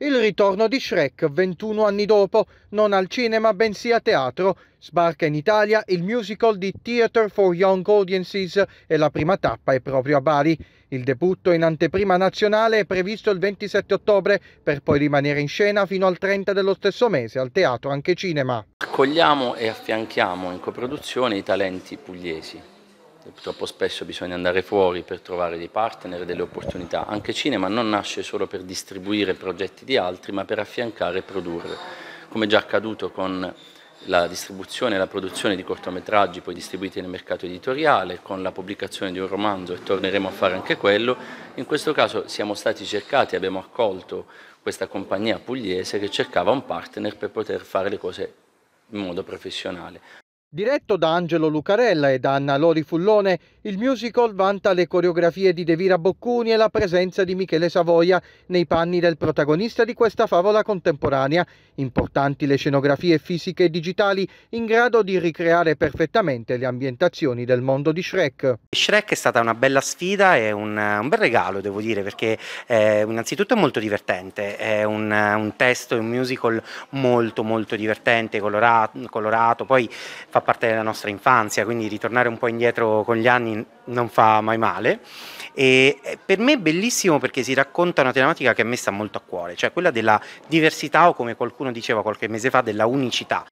Il ritorno di Shrek, 21 anni dopo, non al cinema bensì a teatro, sbarca in Italia il musical di Theatre for Young Audiences e la prima tappa è proprio a Bari. Il debutto in anteprima nazionale è previsto il 27 ottobre per poi rimanere in scena fino al 30 dello stesso mese al Teatro Anche Cinema. Accogliamo e affianchiamo in coproduzione i talenti pugliesi Purtroppo spesso bisogna andare fuori per trovare dei partner, delle opportunità. Anche cinema non nasce solo per distribuire progetti di altri, ma per affiancare e produrre. Come già accaduto con la distribuzione e la produzione di cortometraggi poi distribuiti nel mercato editoriale, con la pubblicazione di un romanzo e torneremo a fare anche quello. In questo caso siamo stati cercati, abbiamo accolto questa compagnia pugliese che cercava un partner per poter fare le cose in modo professionale. Diretto da Angelo Lucarella e da Anna Lori Fullone, il musical vanta le coreografie di Devira Boccuni e la presenza di Michele Savoia nei panni del protagonista di questa favola contemporanea. Importanti le scenografie fisiche e digitali in grado di ricreare perfettamente le ambientazioni del mondo di Shrek. Shrek è stata una bella sfida e un, un bel regalo, devo dire, perché eh, innanzitutto è molto divertente. È un, un testo, un musical molto, molto divertente, colorato, colorato. poi fa fa parte della nostra infanzia, quindi ritornare un po' indietro con gli anni non fa mai male. E eh, per me è bellissimo perché si racconta una tematica che a me sta molto a cuore, cioè quella della diversità o come qualcuno diceva qualche mese fa della unicità.